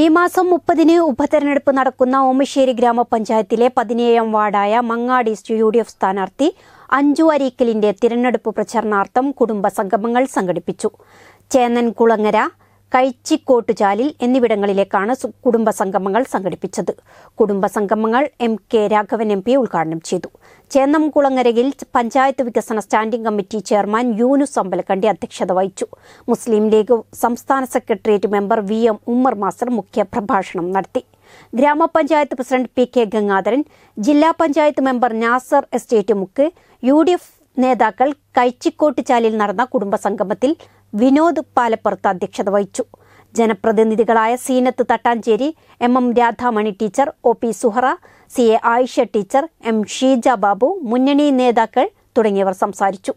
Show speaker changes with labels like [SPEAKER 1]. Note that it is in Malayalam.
[SPEAKER 1] ഈ മാസം മുപ്പതിന് ഉപതെരഞ്ഞെടുപ്പ് നടക്കുന്ന ഓമശ്ശേരി ഗ്രാമപഞ്ചായത്തിലെ പതിനേഴാം വാർഡായ Mangad East U D F സ്ഥാനാർത്ഥി അഞ്ജു അരീക്കലിന്റെ തിരഞ്ഞെടുപ്പ് പ്രചരണാർത്ഥം കുടുംബ സംഗമങ്ങൾ സംഘടിപ്പിച്ചു ചേന്നൻകുളങ്ങര കുളങ്ങര ചാലിൽ എന്നിവിടങ്ങളിലേക്കാണ് കുടുംബസംഗമങ്ങൾ സംഘടിപ്പിച്ചത് കുടുംബസംഗമങ്ങൾ M K Raghavan M P ഉദ്ഘാടനം ചെയ്തു ചേന്നംകുളങ്ങരയിൽ പഞ്ചായത്ത് വികസന standing committee chairman Yunus Ambalakandi അധ്യക്ഷത വഹിച്ചു മുസ്ലിം ലീഗ് സംസ്ഥാന secretariat member V M Ummer master മുഖ്യ പ്രഭാഷണം നടത്തി ഗ്രാമപഞ്ചായത്ത് പ്രസിഡന്റ് പി കെ ഗംഗാധരൻ ജില്ലാ പഞ്ചായത്ത് മെമ്പർ നാസർ എസ്റ്റേറ്റ് മുക്ക് യു ഡി എഫ് നേതാക്കൾ കൈച്ചിക്കോട്ടുചാലിൽ നടന്ന കുടുംബസംഗമത്തിൽ വിനോദ് പാലപ്പുറത്ത് അധ്യക്ഷത വഹിച്ചു ജനപ്രതിനിധികളായ Seenath Thattancheri M M Radhamani teacher O P Suhara C A Ayisha teacher M Sheeja Babu മുന്നണി നേതാക്കൾ തുടങ്ങിയവർ സംസാരിച്ചു